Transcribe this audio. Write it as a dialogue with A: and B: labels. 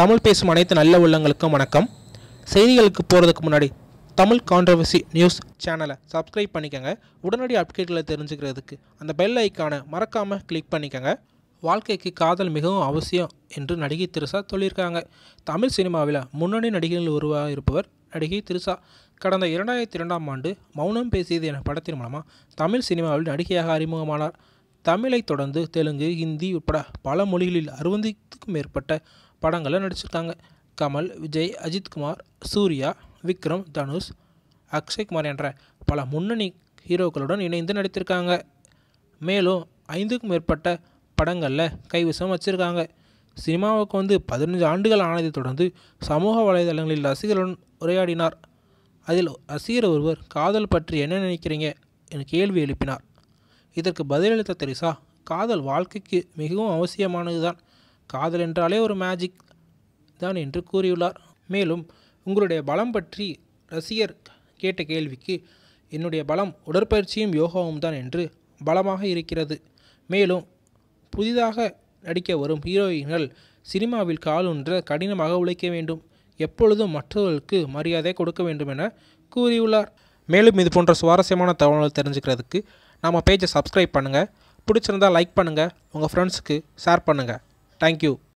A: தமிழ் பேசும் அனைத்து நல்ல உள்ளங்களுக்கும் வணக்கம் செய்திகளுக்கு போகிறதுக்கு முன்னாடி தமிழ் கான்ட்ரவர்சி நியூஸ் சேனலை சப்ஸ்கிரைப் பண்ணிக்கோங்க உடனடி அப்டேட்களை தெரிஞ்சுக்கிறதுக்கு அந்த பெல் ஐக்கானை மறக்காமல் கிளிக் பண்ணிக்கோங்க வாழ்க்கைக்கு காதல் மிகவும் அவசியம் என்று நடிகை திருசா சொல்லியிருக்காங்க தமிழ் சினிமாவில் முன்னணி நடிகைகள் உருவாக இருப்பவர் நடிகை திருசா கடந்த இரண்டாயிரத்தி இரண்டாம் ஆண்டு மௌனம் பேசியது என படத்தின் மூலமாக தமிழ் சினிமாவில் நடிகையாக அறிமுகமானார் தமிழை தொடர்ந்து தெலுங்கு ஹிந்தி உட்பட பல மொழிகளில் அறுபதுக்கும் மேற்பட்ட படங்களை நடிச்சிருக்காங்க கமல் விஜய் அஜித்குமார் சூர்யா விக்ரம் தனுஷ் அக்ஷய்குமார் என்ற பல முன்னணி ஹீரோக்களுடன் இணைந்து நடித்திருக்காங்க மேலும் ஐந்துக்கும் மேற்பட்ட படங்களில் கைவசம் வச்சுருக்காங்க சினிமாவுக்கு வந்து பதினஞ்சு ஆண்டுகள் ஆனதை தொடர்ந்து சமூக வலைதளங்களில் ரசிகர்களுடன் உரையாடினார் அதில் ரசிகர் ஒருவர் காதல் பற்றி என்ன நினைக்கிறீங்க என கேள்வி எழுப்பினார் இதற்கு பதிலளித்த தெரிசா காதல் வாழ்க்கைக்கு மிகவும் அவசியமானதுதான் காதல் என்றாலே ஒரு மேஜிக் தான் என்று கூறியுள்ளார் மேலும் உங்களுடைய பலம் பற்றி ரசிகர் கேட்ட கேள்விக்கு என்னுடைய பலம் உடற்பயிற்சியும் யோகாவும் தான் என்று பலமாக இருக்கிறது மேலும் புதிதாக நடிக்க வரும் ஹீரோயின்கள் சினிமாவில் காலுன்ற கடினமாக உழைக்க வேண்டும் எப்பொழுதும் மற்றவர்களுக்கு மரியாதை கொடுக்க வேண்டும் என கூறியுள்ளார் மேலும் இது போன்ற சுவாரஸ்யமான தகவல்கள் தெரிஞ்சுக்கிறதுக்கு நம்ம பேஜை சப்ஸ்கிரைப் பண்ணுங்கள் பிடிச்சிருந்தால் லைக் பண்ணுங்கள் உங்கள் ஃப்ரெண்ட்ஸுக்கு ஷேர் பண்ணுங்கள் தேங்க்யூ